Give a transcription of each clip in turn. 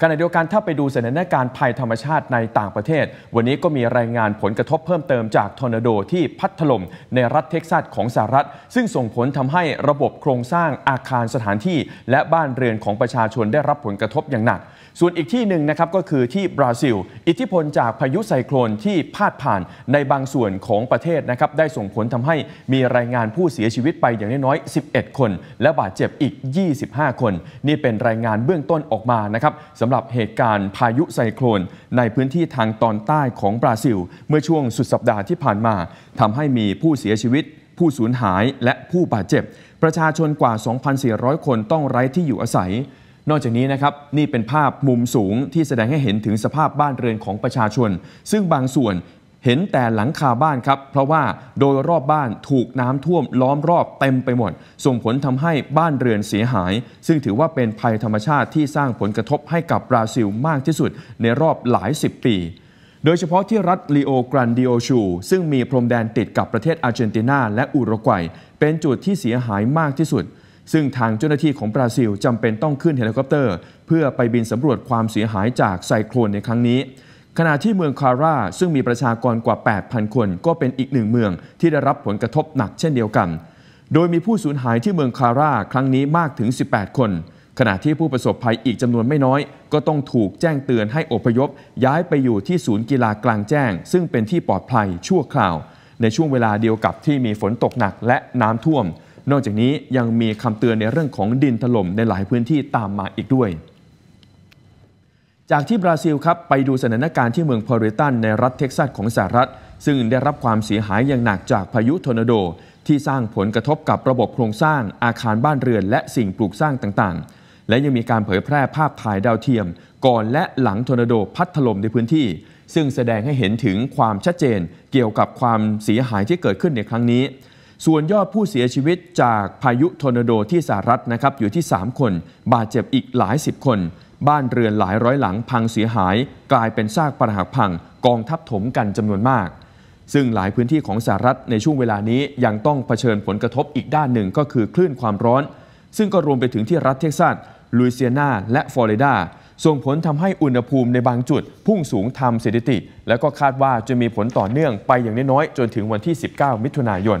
ขณะเดียวกันถ้าไปดูสถานการณ์ภัยธรรมชาติในต่างประเทศ วันนี้ก็มีรายงานผลกระทบเพิ่มเติมจากทอร์นาโดที่พัดถล่มในรัฐเท็กซัสของสหรัฐ ซึ่งส่งผลทำให้ระบบโครงสร้างอาคารสถานที่และบ้านเรือนของประชาชนได้รับผลกระทบอย่างหนัก ส่วนอีกที่หนึ่งนะครับก็คือที่บราซิล อิทธิพลจากพายุไซโคลนที่พาดผ่านในบางส่วนของประเทศนะครับได้ส่งผลทำให้มีรายงานผู้เสียชีวิตไปอย่างน้อยๆ11 คน และบาดเจ็บอีก 25 คน นี่เป็นรายงานเบื้องต้นออกมานะครับสำหรับเหตุการณ์พายุไซโคลน ในพื้นที่ทางตอนใต้ของบราซิล เมื่อช่วงสุดสัปดาห์ที่ผ่านมาทำให้มีผู้เสียชีวิต ผู้สูญหายและผู้บาดเจ็บ ประชาชนกว่า 2,400 คนต้องไร้ที่อยู่อาศัย นอกจากนี้นะครับ นี่เป็นภาพมุมสูงที่แสดงให้เห็นถึงสภาพบ้านเรือนของประชาชน ซึ่งบางส่วนเห็นแต่หลังคาบ้านครับ เพราะว่าโดยรอบบ้านถูกน้ำท่วมล้อมรอบเต็มไปหมด ส่งผลทำให้บ้านเรือนเสียหาย ซึ่งถือว่าเป็นภัยธรรมชาติที่สร้างผลกระทบให้กับบราซิลมากที่สุดในรอบหลายสิบปี โดยเฉพาะที่รัฐลีโอกรันดิโอชู ซึ่งมีพรมแดนติดกับประเทศอาร์เจนตินา และอุรุกวัย เป็นจุดที่เสียหายมากที่สุด ซึ่งทางเจ้าหน้าที่ของบราซิลจำเป็นต้องขึ้นเฮลิคอปเตอร์ เพื่อไปบินสำรวจความเสียหายจากไซโคลนในครั้งนี้ขณะที่เมืองคาร่าซึ่งมีประชากรกว่า 8,000 คนก็เป็นอีกหนึ่งเมืองที่ได้รับผลกระทบหนักเช่นเดียวกัน โดยมีผู้สูญหายที่เมืองคาร่าครั้งนี้มากถึง 18 คน ขณะที่ผู้ประสบภัยอีกจำนวนไม่น้อย ก็ต้องถูกแจ้งเตือนให้อพยพ ย้ายไปอยู่ที่ศูนย์กีฬากลางแจ้ง ซึ่งเป็นที่ปลอดภัยชั่วคราว ในช่วงเวลาเดียวกับที่มีฝนตกหนักและน้ำท่วม นอกจากนี้ยังมีคำเตือนในเรื่องของดินถล่มในหลายพื้นที่ตามมาอีกด้วยจากที่บราซิลครับ ไปดูสถานการณ์ที่เมืองพอริตันในรัฐเท็กซัสของสหรัฐ ซึ่งได้รับความเสียหายอย่างหนักจากพายุทอร์นาโดที่สร้างผลกระทบกับระบบโครงสร้างอาคารบ้านเรือน และสิ่งปลูกสร้างต่างๆ และยังมีการเผยแพร่ภาพถ่ายดาวเทียม ก่อนและหลังทอร์นาโดพัดถล่มในพื้นที่ ซึ่งแสดงให้เห็นถึงความชัดเจนเกี่ยวกับความเสียหายที่เกิดขึ้นในครั้งนี้ ส่วนยอดผู้เสียชีวิตจากพายุทอร์นาโดที่สหรัฐนะครับอยู่ที่ 3 คน บาดเจ็บอีกหลายสิบคนบ้านเรือนหลายร้อยหลังพังเสียหายกลายเป็นซากปรหักพังกองทับถมกันจำนวนมาก ซึ่งหลายพื้นที่ของสหรัฐในช่วงเวลานี้ยังต้องเผชิญผลกระทบอีกด้านหนึ่งก็คือคลื่นความร้อน ซึ่งก็รวมไปถึงที่รัฐเท็กซัส ลุยเซียนาและฟลอริดา ส่งผลทำให้อุณหภูมิในบางจุด พุ่งสูงทำสถิติและก็คาดว่าจะมีผลต่อเนื่องไปอย่างน้อยๆจนถึงวันที่ 19 มิถุนายน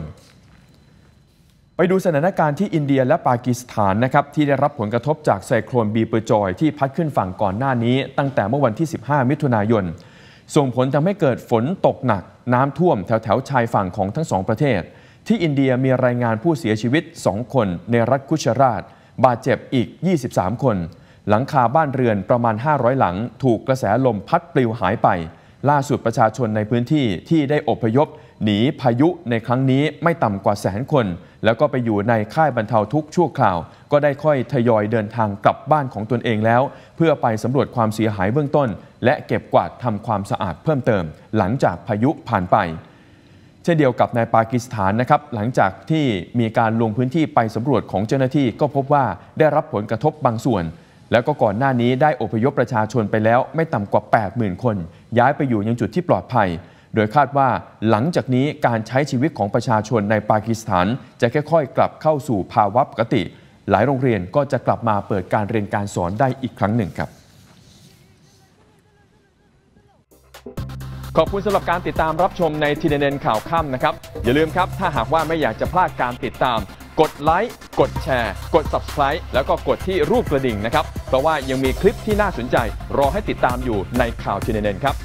ไปดูสถานการณ์ที่อินเดียและปากีสถานนะครับ ที่ได้รับผลกระทบจากไซโคลนบีเปอร์จอยที่พัดขึ้นฝั่งก่อนหน้านี้ ตั้งแต่เมื่อวันที่ 15 มิถุนายน ส่งผลทำให้เกิดฝนตกหนัก น้ำท่วมแถวแถวชายฝั่งของทั้งสองประเทศ ที่อินเดียมีรายงานผู้เสียชีวิต 2 คน ในรัฐกุชราชบาดเจ็บอีก 23 คน หลังคาบ้านเรือนประมาณ 500 หลัง ถูกกระแสลมพัดปลิวหายไปล่าสุดประชาชนในพื้นที่ที่ได้อพยพ หนีพายุในครั้งนี้ไม่ต่ำกว่าแสนคน แล้วก็ไปอยู่ในค่ายบรรเทาทุกข์ชั่วคราว ก็ได้ค่อยทยอยเดินทางกลับบ้านของตนเองแล้ว เพื่อไปสำรวจความเสียหายเบื้องต้น และเก็บกวาดทำความสะอาดเพิ่มเติม หลังจากพายุผ่านไป เช่นเดียวกับในปากีสถานนะครับหลังจากที่มีการลงพื้นที่ไปสำรวจของเจ้าหน้าที่ก็พบว่าได้รับผลกระทบบางส่วนแล้วก็ก่อนหน้านี้ได้อพยพประชาชนไปแล้วไม่ต่ำกว่า 80,000 คน ย้ายไปอยู่ยังจุดที่ปลอดภัย โดยคาดว่าหลังจากนี้การใช้ชีวิตของประชาชนในปากีสถาน จะค่อยๆ กลับเข้าสู่ภาวะปกติ หลายโรงเรียนก็จะกลับมาเปิดการเรียนการสอนได้อีกครั้งหนึ่งครับ ขอบคุณสำหรับการติดตามรับชมในทีเด็นข่าวค่ำนะครับอย่าลืมครับถ้าหากว่าไม่อยากจะพลาดการติดตามกดไลค์ กดแชร์ กด Subscribe แล้วก็กดที่รูปกระดิ่งนะครับ เพราะว่ายังมีคลิปที่น่าสนใจ รอให้ติดตามอยู่ในข่าวชีเนเนนครับ